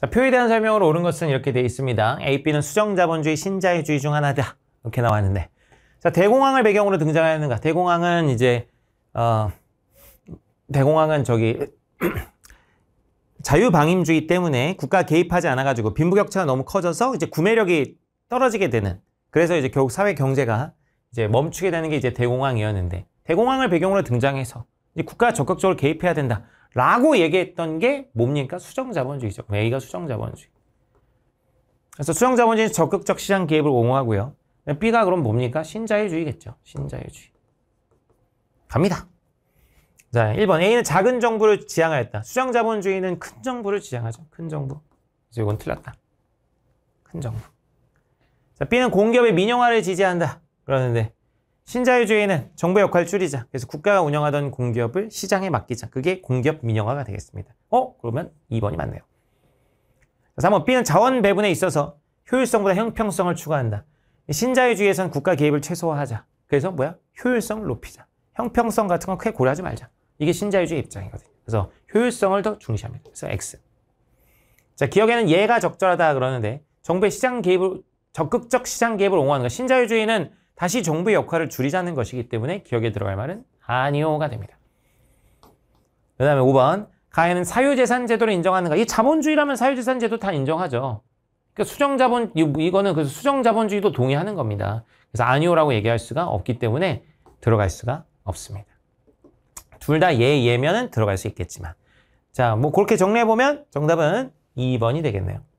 자, 표에 대한 설명으로 옳은 것은 이렇게 돼 있습니다. AB는 수정자본주의, 신자유주의 중 하나다. 이렇게 나왔는데 자, 대공황을 배경으로 등장하는가. 대공황은 이제 어, 대공황은 저기 자유방임주의 때문에 국가 개입하지 않아가지고 빈부격차가 너무 커져서 이제 구매력이 떨어지게 되는 그래서 이제 결국 사회 경제가 이제 멈추게 되는 게 이제 대공황이었는데 대공황을 배경으로 등장해서 국가가 적극적으로 개입해야 된다. 라고 얘기했던 게 뭡니까? 수정자본주의죠. A가 수정자본주의. 그래서 수정자본주의는 적극적 시장 개입을 옹호하고요. B가 그럼 뭡니까? 신자유주의겠죠. 신자유주의. 갑니다. 자, 1번. A는 작은 정부를 지향하였다. 수정자본주의는 큰 정부를 지향하죠. 큰 정부. 그래서 이건 틀렸다. 큰 정부. 자, B는 공기업의 민영화를 지지한다. 그러는데 신자유주의는 정부 역할 을 줄이자. 그래서 국가가 운영하던 공기업을 시장에 맡기자. 그게 공기업 민영화가 되겠습니다. 어? 그러면 2번이 맞네요. 3번 B는 자원 배분에 있어서 효율성보다 형평성을 추구한다. 신자유주의에선 국가 개입을 최소화하자. 그래서 뭐야? 효율성을 높이자. 형평성 같은 건 크게 고려하지 말자. 이게 신자유주의 입장이거든요. 그래서 효율성을 더 중시합니다. 그래서 X. 자, 기업에는 예가 적절하다 그러는데 정부의 시장 개입을 적극적 시장 개입을 옹호하는 거. 신자유주의는 다시 정부의 역할을 줄이자는 것이기 때문에 기억에 들어갈 말은 아니오가 됩니다. 그 다음에 5번 가해는 사유재산 제도를 인정하는가 이 자본주의라면 사유재산 제도 다 인정하죠. 그러니까 수정자본 이거는 그래서 수정자본주의도 동의하는 겁니다. 그래서 아니오라고 얘기할 수가 없기 때문에 들어갈 수가 없습니다. 둘 다 예, 예면은 들어갈 수 있겠지만 자, 뭐 그렇게 정리해보면 정답은 2번이 되겠네요.